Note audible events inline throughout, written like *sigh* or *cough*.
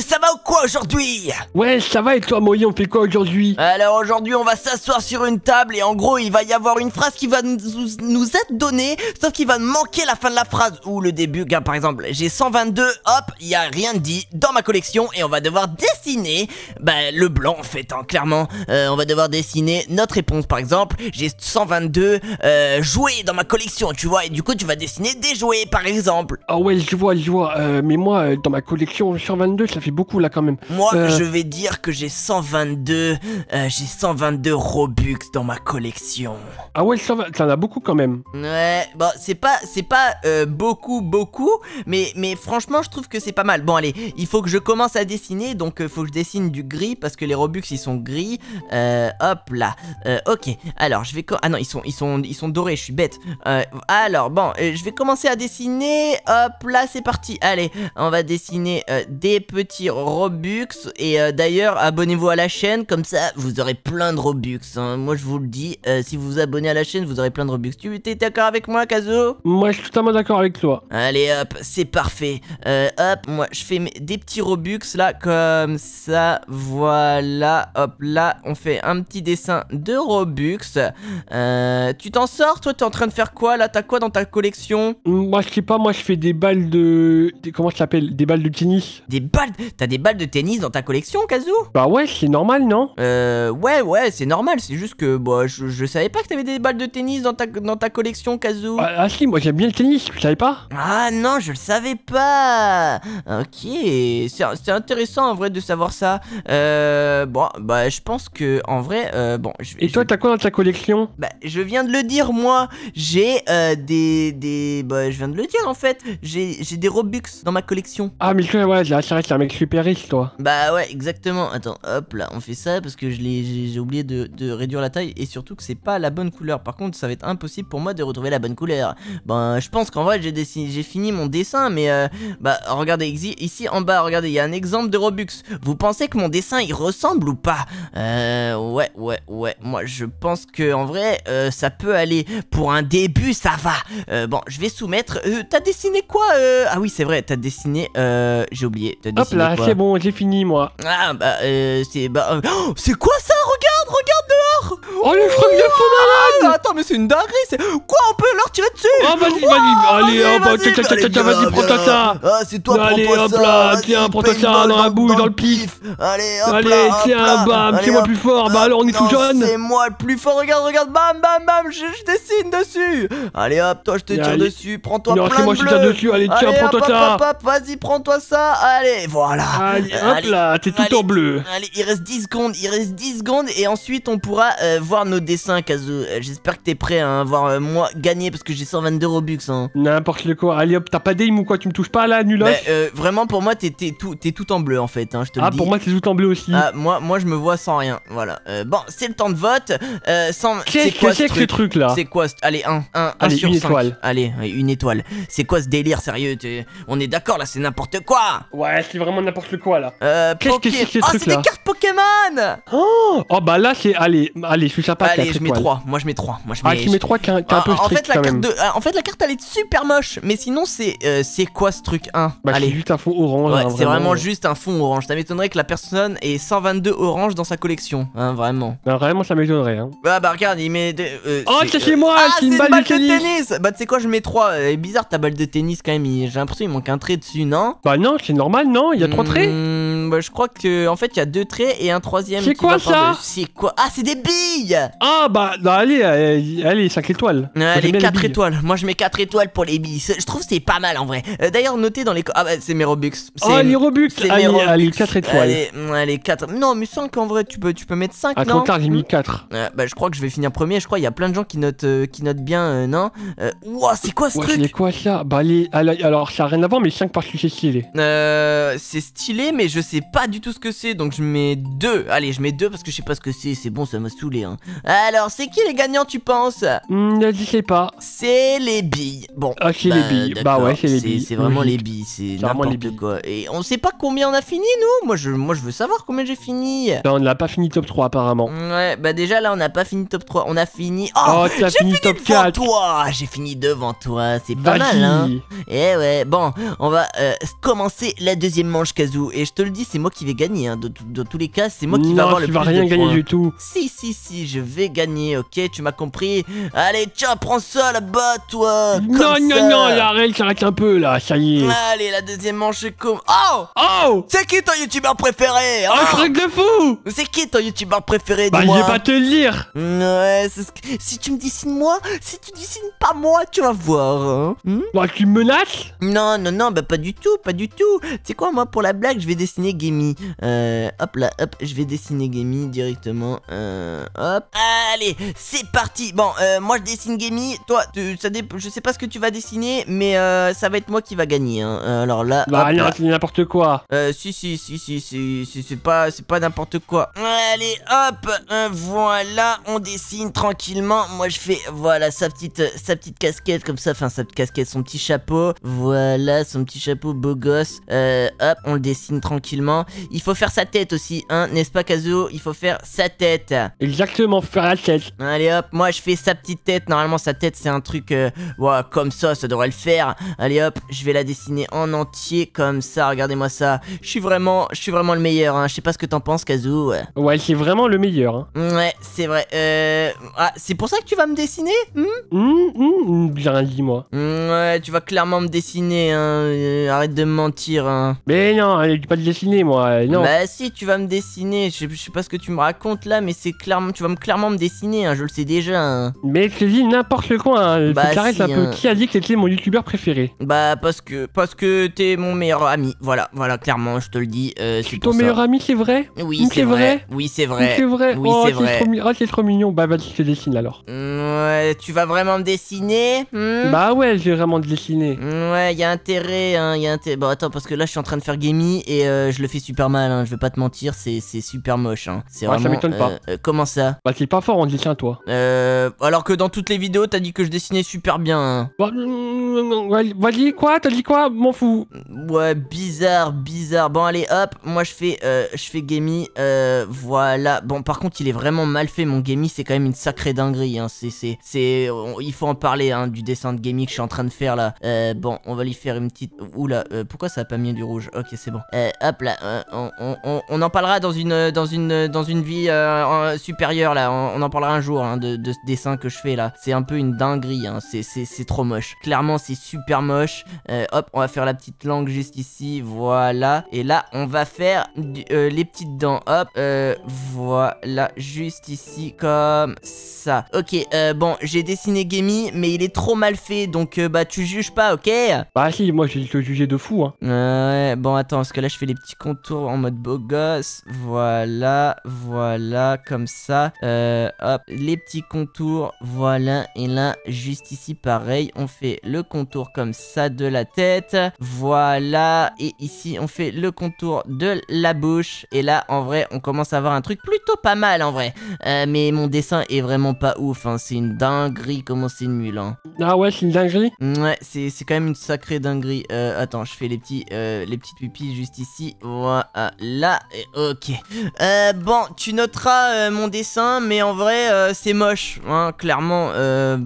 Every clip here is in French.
ça va ou quoi aujourd'hui Ouais, ça va et toi, Moïse, on fait quoi aujourd'hui Alors aujourd'hui, on va s'asseoir sur une table et en gros, il va y avoir une phrase qui va nous, être donnée, sauf qu'il va manquer la fin de la phrase ou le début. Regarde, par exemple, j'ai 122, hop, il y a rien dit dans ma collection et on va devoir dessiner, bah, le blanc en fait, hein, clairement. Euh, on va devoir dessiner notre réponse, par exemple, j'ai 122 euh, jouets dans ma collection, tu vois, et du coup, tu vas dessiner des jouets, par exemple. Ah ouais, je vois, je vois, euh, mais moi, dans ma collection, 122, ça fait beaucoup là quand même. Moi, euh, je vais dire que j'ai 122, euh, j'ai 122 Robux dans ma collection. Ah ouais, ça t'en as beaucoup quand même. Ouais, bon, c'est pas, c'est pas euh, beaucoup, beaucoup, mais, mais franchement, je trouve que c'est pas mal. Bon, allez, il faut que je commence à dessiner, donc faut que je dessine du gris parce que les Robux ils sont gris. hop là, ok. Alors, je vais, ah non, ils sont, ils sont, ils sont dorés. Je suis bête. alors, bon, je vais commencer à dessiner. Hop là, c'est parti. Allez, on va dessiner des petits Robux. Et euh, d'ailleurs, abonnez-vous à la chaîne, comme ça, vous aurez plein de Robux. Hein. Moi, je vous le dis, euh, si vous vous abonnez à la chaîne, vous aurez plein de Robux. Tu es d'accord avec moi, Kazo Moi, je suis totalement d'accord avec toi. Allez, hop, c'est parfait. Euh, hop, moi, je fais des petits Robux, là, comme ça. Voilà, hop, là, on fait un petit dessin de Robux. tu t'en sors, toi, t'es en train de faire quoi, là T'as quoi dans ta collection Moi, je sais pas, moi, je fais des balles de... Comment ça s'appelle Des balles de tennis. Des balles, t'as des balles de tennis dans ta collection, Kazoo Bah ouais, c'est normal, non Euh, ouais, ouais, c'est normal, c'est juste que, bah, je, savais pas que t'avais des balles de tennis dans ta, dans ta collection, Kazoo. Ah, ah si, moi j'aime bien le tennis, tu savais pas Ah non, je le savais pas Ok, c'est intéressant en vrai de savoir ça. Euh, bon, bah je pense que, en vrai, euh, bon... Je, Et toi, t'as quoi dans ta collection Bah, je viens de le dire, moi, j'ai euh, des, des... Bah, je viens de le dire, en fait, j'ai des Robux dans ma collection. Ah, mais ouais, j'ai c'est un mec super riche, toi. Bah ouais, exactement. Attends, hop là, on fait ça parce que j'ai oublié de, de, réduire la taille et surtout que c'est pas la bonne couleur. Par contre, ça va être impossible pour moi de retrouver la bonne couleur. Ben, je pense qu'en vrai, j'ai fini mon dessin, mais euh, bah regardez, ici en bas, regardez, il y a un exemple de Robux. Vous pensez que mon dessin il ressemble ou pas Euh, ouais, ouais, ouais. Moi, je pense que en vrai, euh, ça peut aller. Pour un début, ça va. Euh, bon, je vais soumettre. t'as dessiné quoi Ah oui, c'est vrai, t'as dessiné. j'ai oublié. Hop là, c'est bon, j'ai fini moi. Ah bah, euh, c'est bah, oh, c'est quoi ça Regarde, regarde dehors mort Oh les fringues de fou malade Attends mais c'est une dinguerie c'est... Quoi on peut leur tirer dessus Oh vas-y vas-y Allez hop oh, bah, vas-y prends toi ça Ah c'est toi Allez hop là tiens prends toi ça dans la bouille dans le pif Allez hop Allez tiens bam c'est moi plus fort Bah alors on est tout jeune C'est moi le plus fort regarde regarde bam bam bam je dessine dessus Allez hop toi je te tire dessus prends-toi plein de c'est moi je tire dessus Allez tiens prends-toi ça Vas-y prends-toi ça Allez voilà Allez hop là t'es tout en bleu Allez il reste 10 secondes il reste 10 secondes et ensuite on pourra euh, voir nos dessins, Kazu. Euh, j'espère que t'es prêt à hein, voir euh, moi gagner parce que j'ai 122 Robux. Hein. N'importe le quoi. Allez hop, t'as pas d'aim ou quoi Tu me touches pas là, nul bah, Vraiment, pour moi, t'es tout, es tout en bleu en fait. Hein, je ah, pour moi, t'es tout en bleu aussi. Ah, moi, moi je me vois sans rien. Voilà. bon, c'est le temps de vote. Qu'est-ce que c'est que ce truc là C'est quoi Allez, 1, sur une étoile. Allez, une étoile. C'est quoi ce délire, sérieux On est d'accord là, c'est n'importe quoi. Ouais, c'est vraiment n'importe quoi là. Qu'est-ce que c'est que ce ah, truc là Oh, c'est des cartes Pokémon oh! oh, bah là, c'est. Allez, bah, allez, je suis sympa. Allez, je mets 3. Moi, je mets 3. Moi, je ah, mets... Ah, tu mets 3 qui est un, peu strict en quand même. Euh, en fait, la carte, elle est super moche. Mais sinon, c'est euh, quoi ce truc 1 bah, Allez. C'est juste un fond orange. Ouais, hein, c'est vraiment juste un fond orange. Ça m'étonnerait que la personne ait 122 oranges dans sa collection. Hein, vraiment. Bah, vraiment, ça m'étonnerait. Bah, bah, regarde, il met. Euh, oh, c'est chez moi ah, c'est une, balle, de tennis. Bah, tu sais quoi, je mets 3. bizarre ta balle de tennis quand même. J'ai l'impression qu'il manque un trait dessus, non Bah, non, c'est normal, non Il y a 3 traits hmm, bah, je crois que en fait, il y a deux traits et un troisième. C'est quoi ça C'est quoi Ah, c'est des billes Ah, bah, bah allez, euh, allez, 5 étoiles. allez, 4 étoiles. Moi, je mets 4 étoiles pour les billes. Je trouve c'est pas mal en vrai. Euh, d'ailleurs, notez dans les. Ah, bah, c'est mes Robux. Oh, les Robux allez, allez, 4 étoiles. Allez, mm, Non, mais 5 en vrai, tu peux, tu peux mettre 5. Ah trop tard, j'ai mis 4. Mm. bah, je crois que je vais finir premier. Je crois il y a plein de gens qui notent, euh, qui notent bien, non Ouah, c'est quoi ce truc C'est quoi ça Bah, alors, ça a rien à mais 5 parce que c'est stylé. c'est stylé, mais je sais pas du tout ce que c'est, donc je mets deux Allez, je mets deux parce que je sais pas ce que c'est, c'est bon, ça m'a saoulé. Hein. Alors, c'est qui les gagnants, tu penses Je hmm, sais pas. C'est les billes. Bon. Ah, c'est les bah, billes. Bah ouais, c'est les billes. C'est vraiment les billes, c'est n'importe quoi. Et on sait pas combien on a fini, nous Moi, je, moi, je veux savoir combien j'ai fini. Bah, on n'a pas fini top 3, apparemment. Ouais, bah déjà, là, on n'a pas fini top 3. On a fini... Oh, oh j'ai fini, top 4 toi J'ai fini devant toi, c'est pas mal, hein Eh ouais, bon, on va euh, commencer la deuxième manche, Kazoo. Et je te le dis, c'est moi qui vais gagner. Hein. De, tous les cas, c'est moi qui vais avoir le plus de points. tu vas rien gagner du tout. Si, si, si, je vais gagner, ok Tu m'as compris Allez, tiens, prends ça là-bas, toi Non, non, non, la règle s'arrête un peu, là, ça y est. Allez, la deuxième manche, comme... Oh Oh C'est qui ton youtubeur préféré hein Un truc de fou C'est qui ton youtubeur préféré, Bah, je vais pas te le dire Ouais, ce que... si tu me dessines moi, si tu dessines pas moi, tu vas voir, hein hmm bah, tu me menaces Non, non, non, bah pas du tout, pas du tout Tu sais quoi, moi, pour la blague, je vais dessiner Gemi. Euh, hop là, hop, je vais dessiner Gemi directement. Euh, hop, allez, c'est parti. Bon, euh, moi je dessine Gemi. Toi, tu, ça dé... je sais pas ce que tu vas dessiner, mais euh, ça va être moi qui va gagner. Hein. Euh, alors là, bah, n'importe quoi. Euh, si, si, si, si, si, c'est pas, c'est pas n'importe quoi. Allez, hop, voilà, on dessine tranquillement. Moi je fais, voilà, sa petite, sa petite casquette comme ça, enfin sa petite casquette, son petit chapeau. Voilà, son petit chapeau beau gosse. hop, on le dessine tranquillement. Il faut faire sa tête aussi, hein, n'est-ce pas, Kazuo Il faut faire sa tête. Exactement, faire la tête. Allez hop, moi je fais sa petite tête. Normalement, sa tête, c'est un truc euh, ouais, comme ça, ça devrait le faire. Allez hop, je vais la dessiner en entier comme ça. Regardez-moi ça. Je suis vraiment, je suis vraiment le meilleur. Hein. Je sais pas ce que t'en penses, Kazuo. Ouais, c'est vraiment le meilleur. Hein. Ouais, c'est vrai. Euh, ah, c'est pour ça que tu vas me dessiner hmm hum, hum, hum, Bien, dis-moi. ouais, tu vas clairement me dessiner. Hein. Euh, arrête de me mentir. Hein. Mais non, tu pas de dessiner moi. Euh, non. Bah si, tu vas me dessiner. Je, sais pas ce que tu me racontes là, mais c'est clairement, tu vas me clairement me dessiner. Hein, je le sais déjà. Hein. Mais je dis n'importe quoi. Hein. Euh, bah, un peu hein. qui a dit que c'était mon youtubeur préféré. Bah parce que parce que t'es mon meilleur ami. Voilà, voilà, clairement, je te le dis. Euh, c'est Ton meilleur ami, c'est vrai Oui, c'est vrai. Oui, c'est vrai. C'est vrai. Oui, oh, c'est vrai. trop oh, c'est trop mignon. Bah vas-y, te dessine alors. ouais, tu vas vraiment me dessiner hmm? Bah ouais, j'ai vraiment dessiné. dessiner Ouais, y a intérêt. Hein, y a intérêt. Bon attends, parce que là, je suis en train de faire gaming et je je le fais super mal, hein, je veux pas te mentir, c'est super moche. Hein. C'est vraiment, euh, comment ça Bah, c'est pas fort en dessin, toi. Euh, alors que dans toutes les vidéos, t'as dit que je dessinais super bien. Hein. Bah, euh, vas quoi T'as dit quoi M'en fous. Ouais, bizarre, bizarre. Bon, allez, hop, moi je fais, je fais Gamey. voilà. Bon, par contre, il est vraiment mal fait, mon Gamey, c'est quand même une sacrée dinguerie. C'est, c'est, il faut en parler du dessin de Gamey que je suis en train de faire là. bon, on va lui faire une petite. Oula, pourquoi ça a pas mis du rouge Ok, c'est bon. hop là. Euh, on, en parlera dans une, euh, dans une, euh, dans une vie supérieure là. On, en parlera un jour hein, de, ce dessin que je fais là. C'est un peu une dinguerie. Hein. C'est trop moche. Clairement, c'est super moche. hop, on va faire la petite langue juste ici. Voilà. Et là, on va faire les petites dents. Hop, voilà, juste ici comme ça. Ok, bon, j'ai dessiné Gammy, mais il est trop mal fait. Donc bah, tu juges pas, ok Bah si, moi j'ai te juger de fou. Hein. ouais, bon attends, parce que là je fais les petits contour en mode beau gosse. Voilà, voilà, comme ça. Euh, hop, les petits contours, voilà. Et là, juste ici, pareil, on fait le contour comme ça de la tête. Voilà, et ici, on fait le contour de la bouche. Et là, en vrai, on commence à avoir un truc plutôt pas mal, en vrai. Euh, mais mon dessin est vraiment pas ouf, hein. C'est une dinguerie, comment c'est nul, hein. Ah ouais, c'est une dinguerie Ouais, c'est quand même une sacrée dinguerie. Euh, attends, je fais les petits, les petites pupilles juste ici. Voilà, euh, euh, ok. Euh, bon, tu noteras euh, mon dessin, mais en vrai, c'est moche, hein, clairement. euh...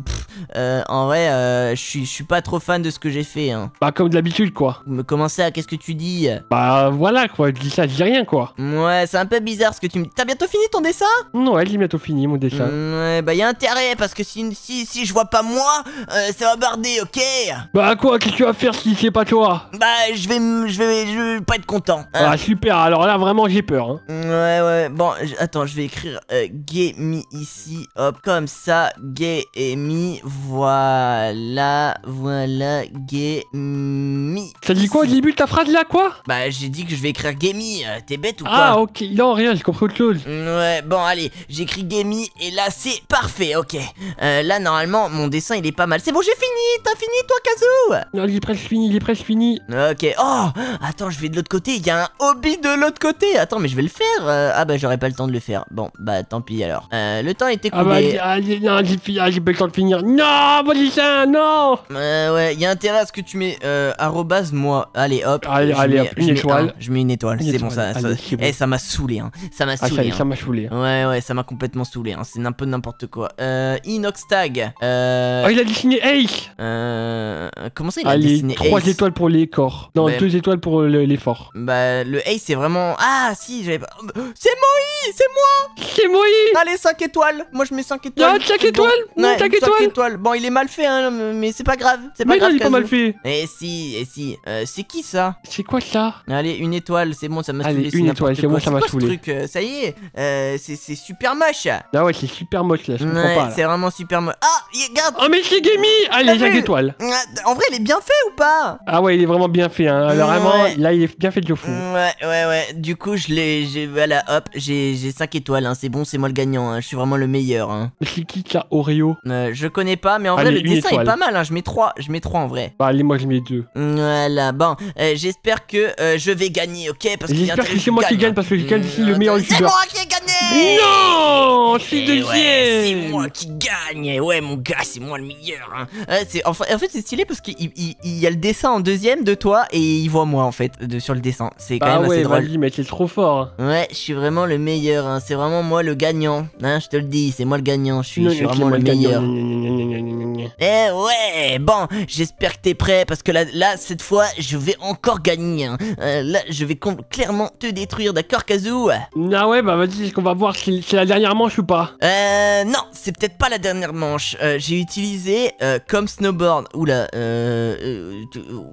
en vrai, je suis pas trop fan de ce que j'ai fait. Hein. Bah, comme d'habitude, quoi. Mais comment ça Qu'est-ce que tu dis Bah, voilà, quoi. Je dis ça, je dis rien, quoi. Ouais, c'est un peu bizarre ce que tu me dis. T'as bientôt fini ton dessin Non, elle j'ai bientôt fini mon dessin. Mmh, ouais, bah, y a intérêt, parce que si, si, si je vois pas moi, ça va barder, ok Bah, quoi Qu'est-ce que tu vas faire si c'est pas toi Bah, je vais, je vais, je vais pas être content. Ah, ah, super, alors là vraiment j'ai peur. Hein. Ouais, ouais, bon, attends, je vais écrire euh, ici, hop, comme ça, Gamey, voilà, voilà, Gamey. Ça dit quoi au début de ta phrase là, quoi Bah, j'ai dit que je vais écrire Gamey, euh, t'es bête ou quoi Ah, ok, non, rien, j'ai compris autre chose. Ouais, bon, allez, j'écris Gamey et là c'est parfait, ok. Euh, là, normalement, mon dessin il est pas mal. C'est bon, j'ai fini, t'as fini toi, Kazoo Non, il est presque fini, il est presque fini. Ok, oh, attends, je vais de l'autre côté, il y a un un hobby de l'autre côté. Attends, mais je vais le faire. Euh. ah bah j'aurais pas le temps de le faire. Bon, bah tant pis alors. Euh, le temps était coulé. Ah bah allez, ah, j'ai pas le temps de finir. Non, ça. non euh, Ouais, y a intérêt à ce que tu mets euh, moi. Allez, hop. Allez, je mets, une étoile. je mets une étoile, c'est bon, ça. Eh, ça, m'a saoulé, hein. Ça m'a ah, saoulé. Ça hein. m'a saoulé. Hein. Ouais, ouais, ça m'a complètement saoulé, hein. C'est un peu n'importe quoi. Euh, Inox Tag. Euh... Oh, il a dessiné Hey. Euh... Comment ça, il a dessiné 3 étoiles pour les corps. Non, 2 ben étoiles pour l'effort. Bah euh, le Ace, c'est vraiment... Ah, si, j'avais pas... C'est Moï C'est moi C'est Moï Allez, 5 étoiles Moi, je mets 5 étoiles. 5 ah, étoiles bon. 5 mmh, étoiles. Bon, il est mal fait, hein, mais c'est pas grave. C'est pas grave. il est pas mal fait. Eh si, et eh si. Euh, c'est qui, ça C'est quoi, ça Allez, une étoile, c'est bon, ça m'a saoulé. une étoile, c'est bon, ça m'a saoulé. truc, euh, ça y est, c'est super moche. Ah ouais, c'est super moche, là, je comprends pas. c'est vraiment super moche. Ah, regarde Oh, mais c'est Gammy Allez, 5 étoiles. Ah, en vrai, il est bien fait ou pas Ah ouais, il est vraiment bien fait, hein. Alors, vraiment, là, il est bien fait de fou. Mm, ouais, ouais, ouais. Du coup, je l'ai. Voilà, hop, j'ai 5 étoiles. Hein. C'est bon, c'est moi le gagnant. Hein. Je suis vraiment le meilleur. Hein. C'est qui qui a Oreo euh, Je connais pas, mais en vrai, le dessin est pas mal. Hein. Je mets 3. Je mets 3 en vrai. Bah, allez, moi, je mets 2. Mm, voilà, bon. Euh, j'espère que euh, je vais gagner, ok Parce que J'espère que c'est moi qui gagne parce que j'ai quand même hein. le meilleur mm, youtubeur. C'est moi qui ai gagné Non Je suis eh deuxième C'est moi qui gagne eh Ouais, mon gars, c'est moi le meilleur. Hein. en fait, c'est stylé parce qu'il y a le dessin en deuxième de toi et il voit moi en fait sur le dessin. Ah ouais, c'est trop fort. Hein. Ouais, je suis vraiment le meilleur. Hein. C'est vraiment moi le gagnant. Hein, je te le dis, c'est moi le gagnant. Je suis, vraiment le meilleur. Eh ouais, bon, j'espère que t'es prêt parce que là, cette fois, je vais encore gagner. Euh, là, je vais clairement te détruire, d'accord, Kazoo Ah ouais, bah vas-y, on va voir si c'est la dernière manche ou pas. Euh, non, c'est peut-être pas la dernière manche. Euh, j'ai utilisé euh, comme snowboard. Oula, euh,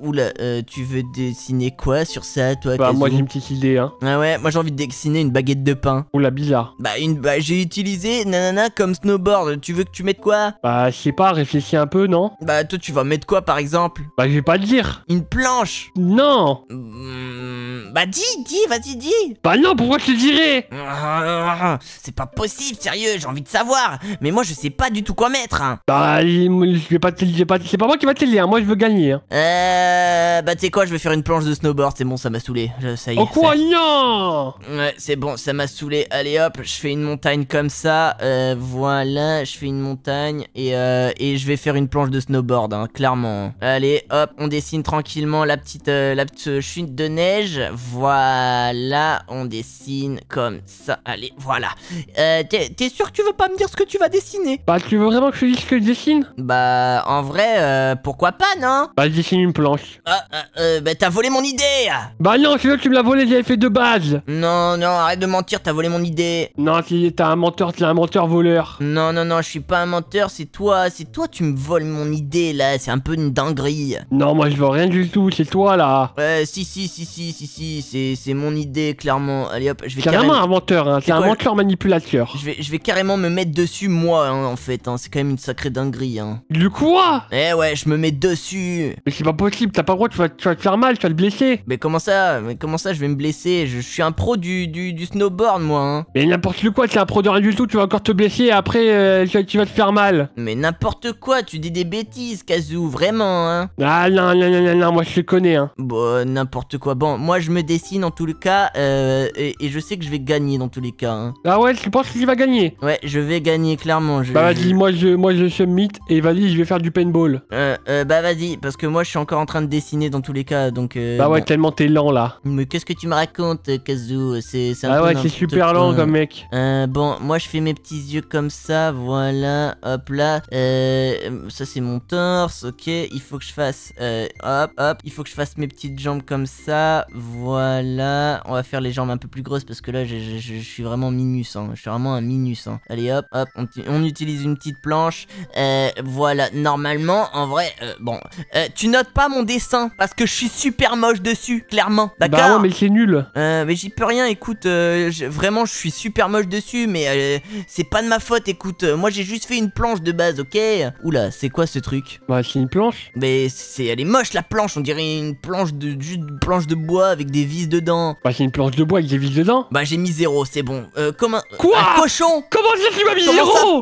oula, tu veux dessiner quoi sur ça, toi, bah moi j'ai une petite idée. Hein. Ah ouais, moi j'ai envie de dessiner une baguette de pain. Oula bizarre. Bah, une, bah j'ai utilisé nanana comme snowboard. Tu veux que tu mettes quoi Bah, je sais pas, réfléchis un peu, non Bah, toi tu vas mettre quoi par exemple Bah, je vais pas te dire. Une planche Non mmh, Bah, dis, dis, vas-y, dis Bah, non, pourquoi je te dirais *laughs* C'est pas possible, sérieux, j'ai envie de savoir. Mais moi je sais pas du tout quoi mettre. Hein. Bah, je vais pas te dire, c'est pas moi qui va te le dire, moi je veux gagner. Hein. Euh. Bah, tu sais quoi, je vais faire une planche de snowboard, c'est bon, ça m'a saoulé je, ça y est. c'est bon, ça m'a saoulé. Allez hop, je fais une montagne comme ça. Euh, voilà, je fais une montagne euh, et, je vais faire une planche de snowboard, hein, clairement. Allez hop, on dessine tranquillement la petite, euh, chute de neige. Voilà, on dessine comme ça. Allez, voilà. T'es sûr que tu veux pas me dire ce que tu vas dessiner Bah, tu veux vraiment que je dise ce que je dessine Bah, en vrai, pourquoi pas, non Bah, je dessine une planche. Ah, ah bah, t'as volé mon idée ah Bah non, sinon tu me l'as volé, j'avais fait de base. Non, non, arrête de mentir, t'as volé mon idée. Non, t'es un menteur, t'es un menteur voleur. Non, non, non, je suis pas un menteur, c'est toi, c'est toi, tu me voles mon idée là, c'est un peu une dinguerie. Non, moi je vois rien du tout, c'est toi là. Ouais, si, si, si, si, si, si, c'est mon idée, clairement. Allez hop, je vais carrément. un menteur, hein, c'est un menteur manipulateur. Je vais, je vais carrément me mettre dessus, moi, hein, en fait, hein, c'est quand même une sacrée dinguerie. Hein. Du quoi Eh ouais, je me mets dessus. Mais c'est pas possible, t'as pas le droit, tu vas, tu vas te faire mal, tu vas te blesser. Mais comment ça mais comment ça je vais me blesser je, suis un pro du, du, snowboard moi hein. Mais n'importe quoi, t'es un pro de rien du tout, tu vas encore te blesser et après euh, tu, vas te faire mal. Mais n'importe quoi, tu dis des bêtises Kazoo, vraiment hein. Ah non, non, non, non, non moi je te connais hein. Bon, bah, n'importe quoi, bon, moi je me dessine en tout les cas euh, et, je sais que je vais gagner dans tous les cas hein. Ah ouais, je pense que tu vas gagner Ouais, je vais gagner clairement. Je, bah vas-y, moi je, suis je submit et vas-y, je vais faire du paintball. Euh, euh, bah vas-y, parce que moi je suis encore en train de dessiner dans tous les cas donc... Euh, bah ouais, tellement t'es lent là. Mais qu'est-ce que tu me racontes, Kazu C'est Ah ouais, c'est super long comme mec. Euh, bon, moi je fais mes petits yeux comme ça, voilà, hop là. Euh, ça c'est mon torse, ok. Il faut que je fasse, euh, hop, hop. Il faut que je fasse mes petites jambes comme ça, voilà. On va faire les jambes un peu plus grosses parce que là je, je- je- suis vraiment minus, hein. Je suis vraiment un minus, hein. Allez hop, hop, on, utilise une petite planche. Euh, voilà, normalement, en vrai, euh, bon. Euh, tu notes pas mon dessin parce que je suis super moche dessus, clairement, bah ouais, mais c'est nul. Euh, mais j'y peux rien, écoute, euh, vraiment, je suis super moche dessus, mais euh, c'est pas de ma faute, écoute. Euh, moi, j'ai juste fait une planche de base, ok Oula, c'est quoi ce truc Bah, c'est une planche. Mais c'est, elle est moche, la planche, on dirait une planche de, planche de bois avec des vis dedans. Bah, c'est une planche de bois avec des vis dedans. Bah, j'ai mis zéro, c'est bon. Euh comment Quoi cochon Comment je tu m'as mis Comment zéro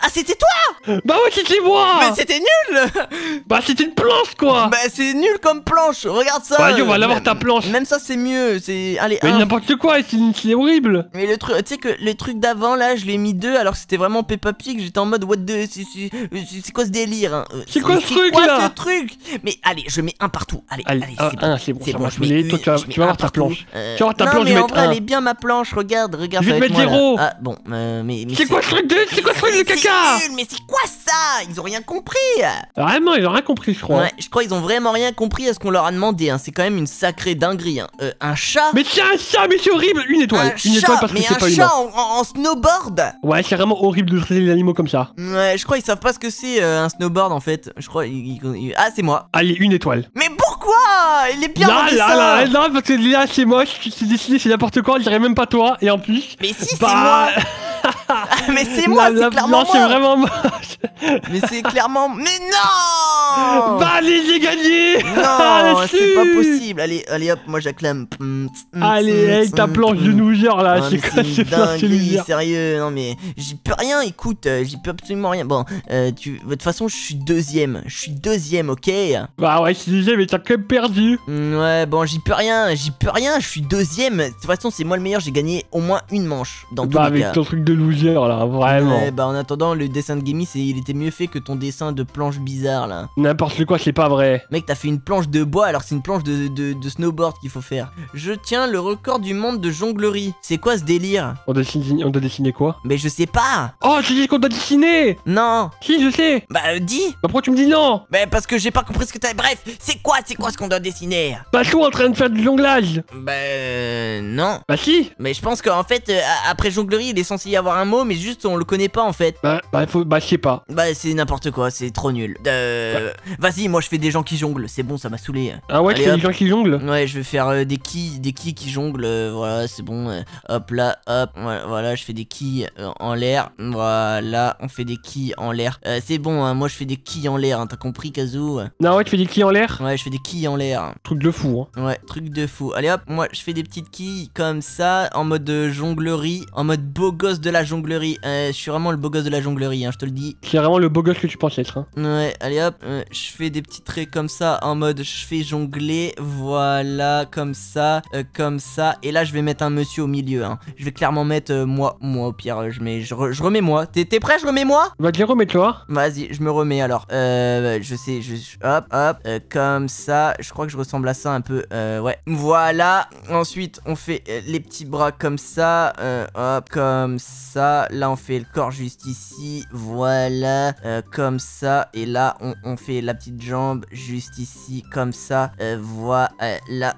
Ah, c'était toi Bah ouais, c'était moi Mais c'était nul Bah, c'était une planche, quoi Bah, c'est nul comme planche, regarde ça Bah, yo, on va l'avoir ta planche même ça, c'est mieux. C'est allez. Mais n'importe quoi, c'est horrible. Mais le truc, tu sais que les trucs d'avant là, je l'ai mis deux alors que c'était vraiment Peppa Pig. J'étais en mode what the, c'est quoi ce délire hein? euh, C'est quoi ce truc là Mais allez, je mets un partout. Allez, allez, c'est bon, c'est bon. je mets, toi, tu vas, euh, tu vas voir ta planche. tu vas voir ta planche. mais en vrai, elle est bien ma planche. Regarde, regarde. Je vais mettre zéro. Ah bon, euh, mais. C'est quoi ce truc de, c'est quoi ce truc de caca Mais c'est quoi ça Ils ont rien compris. Vraiment, ils ont rien compris, je crois. Ouais, je crois ils ont vraiment rien compris à ce qu'on leur a demandé. Hein. C'est quand même une sacrée dinguerie. Hein. Euh, un chat. Mais c'est un chat, mais c'est horrible. Une étoile. Un une chat, étoile c'est Un chat en, snowboard. Ouais, c'est vraiment horrible de traiter les animaux comme ça. Ouais, je crois qu'ils savent pas ce que c'est euh, un snowboard en fait. Je crois. Ah, c'est moi. Allez, une étoile. Mais pourquoi Il est bien là, là, là, non, parce que là, c'est moche. t'es décidé, c'est n'importe quoi. il dirait même pas toi. Et en plus. Mais si, c'est bah, moi. *laughs* mais c'est moi, c'est clairement non, moi. Non, c'est vraiment moche. mais c'est clairement. Mais non bah, allez, j'ai gagné Non C'est pas possible Allez, allez hop, moi j'acclame. Allez, hum, hum, ta hum, planche de nougeur là, c'est quoi c'est sérieux, non mais j'y peux rien, écoute, euh, j'y peux absolument rien. Bon, euh, de toute façon, je suis deuxième, je suis deuxième, ok Bah ouais, je suis deuxième, mais t'as quand même perdu. ouais, bon, j'y peux rien, j'y peux rien, je suis deuxième. De toute façon, c'est moi le meilleur, j'ai gagné au moins une manche dans tous bah, les cas. avec ton truc de loser là, vraiment. Ouais, bah en attendant, le dessin de Gammy, il était mieux fait que ton dessin de planche bizarre là. N'importe quoi, c'est pas vrai. Mec, t'as fait une planche de bois alors c'est une planche de, de, snowboard qu'il faut faire. Je tiens le record du monde de jonglerie. C'est quoi ce délire On doit, dessiner, on doit dessiner quoi Mais je sais pas Oh, tu dis qu'on doit dessiner Non Si, je sais Bah, euh, dis Bah, pourquoi tu me dis non Bah, parce que j'ai pas compris ce que t'as. Bref, c'est quoi C'est quoi ce qu'on doit dessiner Bah, toi en train de faire du jonglage Bah, euh, non. Bah, si Mais je pense qu'en fait, euh, après jonglerie, il est censé y avoir un mot, mais juste on le connaît pas en fait. Bah, bah, bah je sais pas. Bah, c'est n'importe quoi, c'est trop nul. Bah. Euh, vas-y, moi je fais des gens qui jonglent, c'est bon, ça m'a saoulé. Ah ouais, tu fais des gens qui jonglent Ouais, je vais faire euh, des qui, des qui qui jonglent, euh, voilà, c'est bon. hop là, hop, voilà, je fais des qui en l'air. Voilà, on fait des qui en l'air. c'est bon, hein, moi je fais des qui en l'air, hein, t'as compris, Kazoo Non, ouais, tu fais des qui en l'air Ouais, je fais des qui en l'air. Truc de fou, hein. Ouais, truc de fou. Allez hop, moi je fais des petites qui comme ça, en mode jonglerie, en mode beau gosse de la jonglerie. Euh, je suis vraiment le beau gosse de la jonglerie, je te le dis. C'est vraiment le beau gosse que tu penses être, Ouais, allez hop, euh, je fais des petits traits comme ça en mode je fais jongler, voilà, comme ça, euh, comme ça. Et là, je vais mettre un monsieur au milieu. Hein. Je vais clairement mettre euh, moi, moi au pire, je, mets, je, remets moi. T'es prêt, je remets moi Vas-y, remets-toi. Vas-y, je me remets alors. je sais, hop, hop, comme ça. Je crois que je ressemble à ça un peu, ouais. Voilà, ensuite, on fait les petits bras comme ça, hop, comme ça. Là, on fait le corps juste ici, voilà, comme ça. Et là, on fait la petite jambe juste ici, comme ça. Euh, voilà.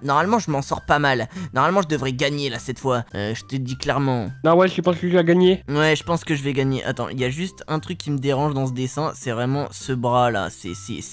Normalement, je m'en sors pas mal. Normalement, je devrais gagner là cette fois. Euh, je te dis clairement. Non ouais, je pense que tu vas gagner. Ouais, je pense que je vais gagner. Attends, il y a juste un truc qui me dérange dans ce dessin. C'est vraiment ce bras là. C'est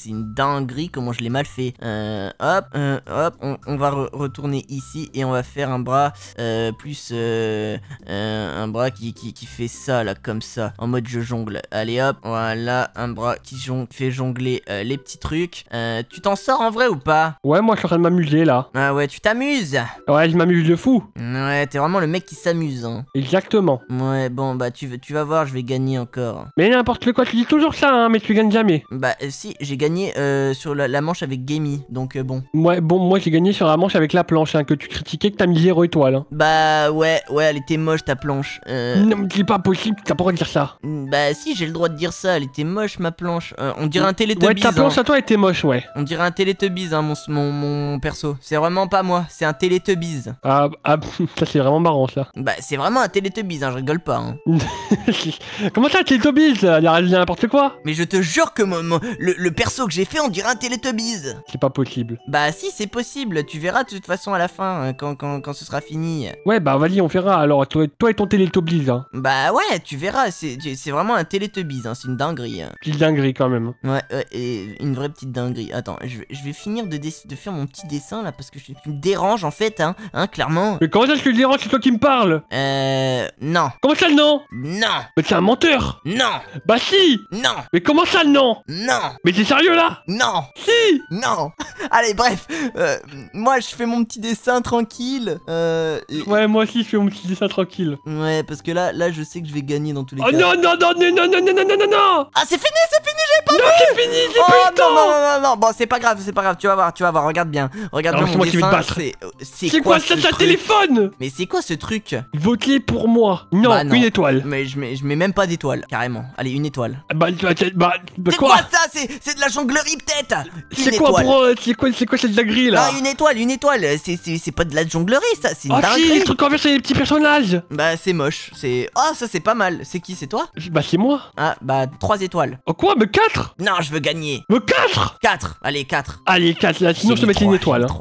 une dinguerie comment je l'ai mal fait. Euh, hop, euh, hop. On, va retourner ici et on va faire un bras euh, plus un bras qui, qui, qui, fait ça là, comme ça. En mode je jongle. Allez hop, voilà. Un bras qui fait jongler euh, les petits trucs. Euh, tu t'en sors en vrai ou pas Ouais, moi je suis en train de m'amuser là. Ah ouais, tu t'amuses Ouais, je m'amuse de fou. Ouais, t'es vraiment le mec qui s'amuse. Hein. Exactement. Ouais, bon, bah tu, tu vas voir, je vais gagner encore. Mais n'importe quoi, tu dis toujours ça, hein, mais tu gagnes jamais. Bah euh, si, j'ai gagné sur la, manche avec Gamey, donc bon. Ouais, bon, moi j'ai gagné sur la manche avec la planche, hein, que tu critiquais, que t'as mis étoile. Hein. Bah ouais, ouais, elle était moche ta planche. Non, mais c'est pas possible, t'as pas le droit de dire ça. Bah si, j'ai le droit de dire ça, elle était moche ma planche. on dirait un télé ta planche hein. à toi était moche, ouais. On dirait un Teletubbies, hein, mon, mon, mon perso. C'est vraiment pas moi, c'est un Teletubbies. Ah, ah *laughs* ça c'est vraiment marrant, ça. Bah, c'est vraiment un Teletubbies, hein, je rigole pas. Hein. *laughs* Comment ça, Teletubbies Elle a n'importe quoi. Mais je te jure que mon, le, perso que j'ai fait, on dirait un Teletubbies. C'est pas possible. Bah, si, c'est possible. Tu verras de toute façon à la fin, hein, quand, ce sera fini. Ouais, bah, vas-y, on verra. Alors, toi, toi et ton Teletubbies, hein. Bah, ouais, tu verras. C'est vraiment un Teletubbies, hein. c'est une dinguerie. Une dinguerie quand même. Ouais, ouais une vraie petite dinguerie. Attends, je vais, je vais finir de, de, faire mon petit dessin là parce que je, tu me déranges en fait, hein, hein, clairement. Mais comment ça, je te dérange C'est toi qui me parles Euh. Non. Comment ça, non Non. Mais t'es un menteur Non. Bah si Non. Mais comment ça, non Non. Mais t'es sérieux là Non. Si Non. Allez, bref, moi je fais mon petit dessin tranquille. Euh. Ouais, moi aussi je fais mon petit dessin tranquille. Ouais, parce que là, là, je sais que je vais gagner dans tous les cas. Oh non, non, non, non, non, non, non, non, non, non Ah, c'est fini, c'est fini non, c'est fini, j'ai oh, plus le temps. Non, non, non, non, bon, c'est pas grave, c'est pas grave, tu vas voir, tu vas voir, regarde bien. Regarde bien mon dessin, c'est quoi, ça, téléphone Mais c'est quoi ce truc Votez pour moi. Non, une étoile. Mais je mets, je mets même pas d'étoile, carrément. Allez, une étoile. Bah, bah, bah, quoi, ça C'est de la jonglerie peut-être C'est quoi, bro C'est quoi, quoi cette dinguerie là Ah, une étoile, une étoile. C'est pas de la jonglerie, ça, c'est une Ah si, les trucs envers petits personnages. Bah, c'est moche. C'est. Ah, ça, c'est pas mal. C'est qui, c'est toi Bah, c'est moi. Ah, bah, trois étoiles. Oh quoi Mais quatre non, je veux gagner. 4 4 Allez, 4 Allez, 4 là, sinon je te mets une étoile. Hein.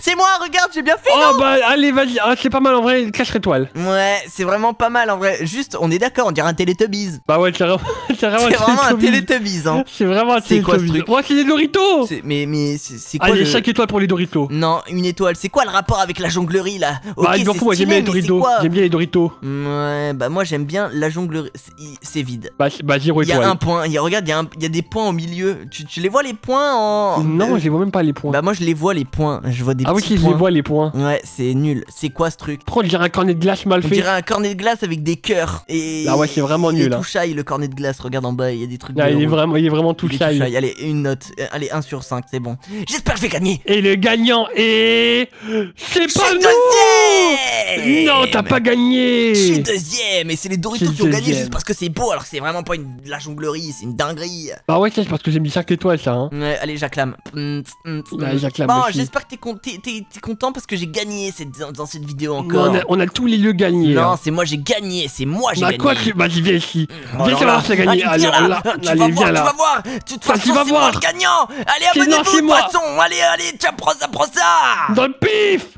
C'est moi, regarde, j'ai bien fait. Oh non bah allez, vas-y, ah, c'est pas mal en vrai, une cache étoile. Ouais, c'est vraiment pas mal en vrai. Juste, on est d'accord, on dirait un Teletubbies. Bah ouais, c'est vraiment, *laughs* c'est vraiment, un Teletubbies. Hein. *laughs* C'est vraiment un Teletubbies. Quoi, ce truc ouais, c'est des Doritos. Mais, mais c'est quoi Allez, le... 5 étoiles pour les Doritos. Non, une étoile. C'est quoi le rapport avec la jonglerie là Bah, j'aime bien les Doritos. J'aime bien les Doritos. Ouais, bah moi j'aime bien la jonglerie. C'est vide. Bah, bah zéro étoile. Il y a un point. regarde, il y, a y a des points au milieu. Tu, tu les vois les points en. Non, je les vois même pas les points. Bah moi je les vois les points. Je vois ah oui, je les vois les points. Ouais, c'est nul. C'est quoi ce truc Pro, on un cornet de glace mal fait. On dirait un cornet de glace avec des cœurs. Et ah ouais, c'est vraiment nul. Il est hein. tout shy, le cornet de glace. Regarde en bas, il y a des trucs. Ah, il, est vraiment, il est vraiment tout, shy. Allez, une note. Euh, allez, 1 sur 5, c'est bon. J'espère que je vais gagner. Et le gagnant est. C'est pas nous Non, t'as pas gagné Je suis deuxième et c'est les Doritos qui ont gagné juste parce que c'est beau alors que c'est vraiment pas une... la jonglerie, c'est une dinguerie. Bah ouais, c'est parce que j'ai mis 5 étoiles ça. Hein. Ouais, allez, j'acclame. Bah, bon, j'espère que t'es content t'es content parce que j'ai gagné cette, dans cette vidéo encore. on, a, tous les lieux gagnés. Non, hein. c'est moi, j'ai gagné, c'est moi, j'ai bah, gagné. Bah quoi que... Bah viens ici. Mmh, viens savoir oh si gagné. Ah, allez, viens là, tu, vas voir, tu vas bah, voir, tu vas voir. Tu vas voir. gagnant. Allez, abonnez-vous, poisson. Allez, allez, tiens, prends ça, prends ça. Dans le pif